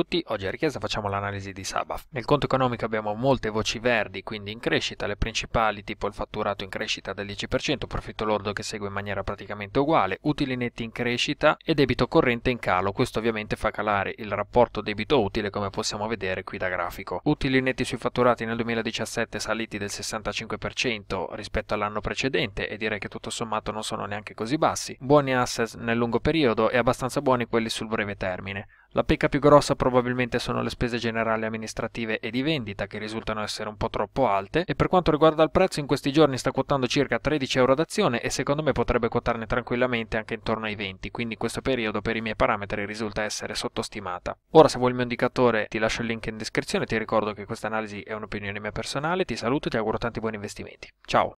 tutti, oggi a richiesta facciamo l'analisi di Sabaf. Nel conto economico abbiamo molte voci verdi, quindi in crescita, le principali tipo il fatturato in crescita del 10%, profitto lordo che segue in maniera praticamente uguale, utili netti in crescita e debito corrente in calo, questo ovviamente fa calare il rapporto debito utile come possiamo vedere qui da grafico. Utili netti sui fatturati nel 2017 saliti del 65% rispetto all'anno precedente e direi che tutto sommato non sono neanche così bassi. Buoni assets nel lungo periodo e abbastanza buoni quelli sul breve termine. La pecca più grossa probabilmente sono le spese generali amministrative e di vendita che risultano essere un po' troppo alte e per quanto riguarda il prezzo in questi giorni sta quotando circa 13 euro d'azione e secondo me potrebbe quotarne tranquillamente anche intorno ai 20, quindi in questo periodo per i miei parametri risulta essere sottostimata. Ora se vuoi il mio indicatore ti lascio il link in descrizione, ti ricordo che questa analisi è un'opinione mia personale, ti saluto e ti auguro tanti buoni investimenti. Ciao!